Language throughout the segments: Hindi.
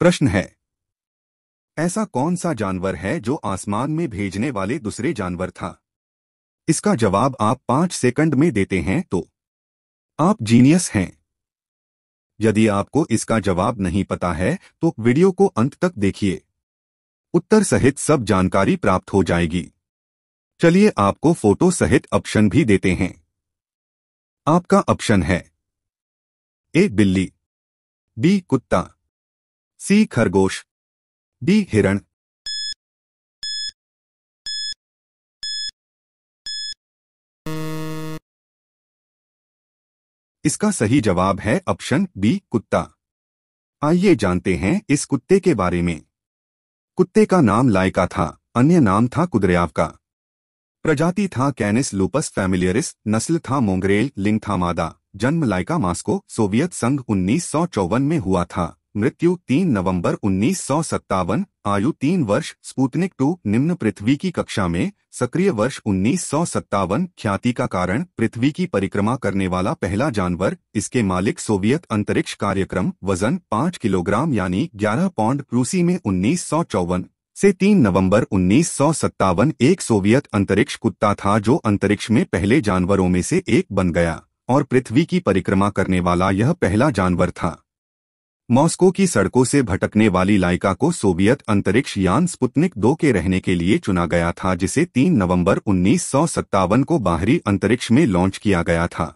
प्रश्न है ऐसा कौन सा जानवर है जो आसमान में भेजने वाले दूसरे जानवर था इसका जवाब आप पांच सेकंड में देते हैं तो आप जीनियस हैं यदि आपको इसका जवाब नहीं पता है तो वीडियो को अंत तक देखिए उत्तर सहित सब जानकारी प्राप्त हो जाएगी चलिए आपको फोटो सहित ऑप्शन भी देते हैं आपका ऑप्शन है ए बिल्ली बी कुत्ता सी खरगोश डी हिरण इसका सही जवाब है ऑप्शन बी कुत्ता आइए जानते हैं इस कुत्ते के बारे में कुत्ते का नाम लायका था अन्य नाम था कुदरयाव का प्रजाति था कैनिस लूपस फैमिलियरिस नस्ल था मोंगरेल लिंग मादा जन्म लायका मास्को सोवियत संघ उन्नीस में हुआ था मृत्यु 3 नवंबर उन्नीस आयु 3 वर्ष स्पूतनिक टू निम्न पृथ्वी की कक्षा में सक्रिय वर्ष उन्नीस ख्याति का कारण पृथ्वी की परिक्रमा करने वाला पहला जानवर इसके मालिक सोवियत अंतरिक्ष कार्यक्रम वजन 5 किलोग्राम यानी 11 पौंड क्रूसी में उन्नीस से 3 नवंबर उन्नीस एक सोवियत अंतरिक्ष कुत्ता था जो अंतरिक्ष में पहले जानवरों में से एक बन गया और पृथ्वी की परिक्रमा करने वाला यह पहला जानवर था मॉस्को की सड़कों से भटकने वाली लाइका को सोवियत अंतरिक्ष यान स्पुतनिक दो के रहने के लिए चुना गया था जिसे 3 नवंबर उन्नीस को बाहरी अंतरिक्ष में लॉन्च किया गया था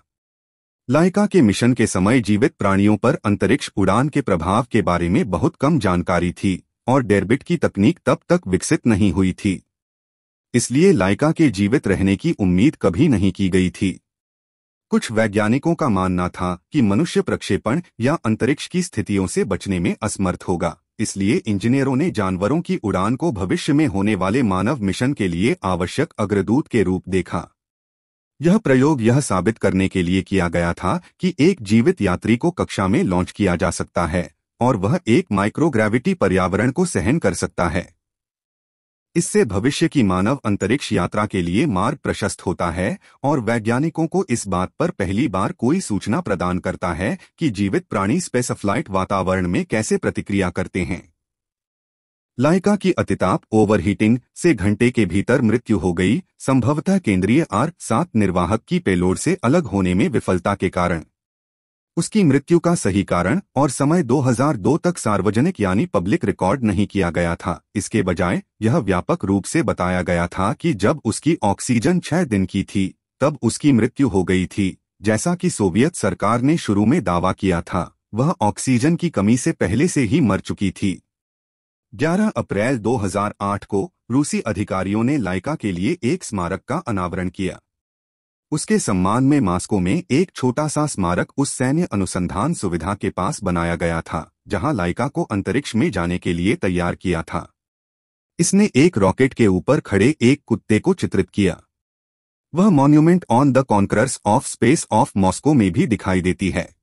लाइका के मिशन के समय जीवित प्राणियों पर अंतरिक्ष उड़ान के प्रभाव के बारे में बहुत कम जानकारी थी और डेरबिट की तकनीक तब तक विकसित नहीं हुई थी इसलिए लाइका के जीवित रहने की उम्मीद कभी नहीं की गई थी कुछ वैज्ञानिकों का मानना था कि मनुष्य प्रक्षेपण या अंतरिक्ष की स्थितियों से बचने में असमर्थ होगा इसलिए इंजीनियरों ने जानवरों की उड़ान को भविष्य में होने वाले मानव मिशन के लिए आवश्यक अग्रदूत के रूप देखा यह प्रयोग यह साबित करने के लिए किया गया था कि एक जीवित यात्री को कक्षा में लॉन्च किया जा सकता है और वह एक माइक्रोग्रेविटी पर्यावरण को सहन कर सकता है इससे भविष्य की मानव अंतरिक्ष यात्रा के लिए मार्ग प्रशस्त होता है और वैज्ञानिकों को इस बात पर पहली बार कोई सूचना प्रदान करता है कि जीवित प्राणी स्पेसफ्लाइट वातावरण में कैसे प्रतिक्रिया करते हैं लाइका की अतिताप ओवरहीटिंग से घंटे के भीतर मृत्यु हो गई संभवतः केंद्रीय आर सात निर्वाहक की पेलोड से अलग होने में विफलता के कारण उसकी मृत्यु का सही कारण और समय 2002 तक सार्वजनिक यानी पब्लिक रिकॉर्ड नहीं किया गया था इसके बजाय यह व्यापक रूप से बताया गया था कि जब उसकी ऑक्सीजन छह दिन की थी तब उसकी मृत्यु हो गई थी जैसा कि सोवियत सरकार ने शुरू में दावा किया था वह ऑक्सीजन की कमी से पहले से ही मर चुकी थी 11 अप्रैल 2008 को रूसी अधिकारियों ने लाइका के लिए एक स्मारक का अनावरण किया उसके सम्मान में मास्को में एक छोटा सा स्मारक उस सैन्य अनुसंधान सुविधा के पास बनाया गया था जहां लाइका को अंतरिक्ष में जाने के लिए तैयार किया था इसने एक रॉकेट के ऊपर खड़े एक कुत्ते को चित्रित किया वह monument on the conquerors of space of Moscow में भी दिखाई देती है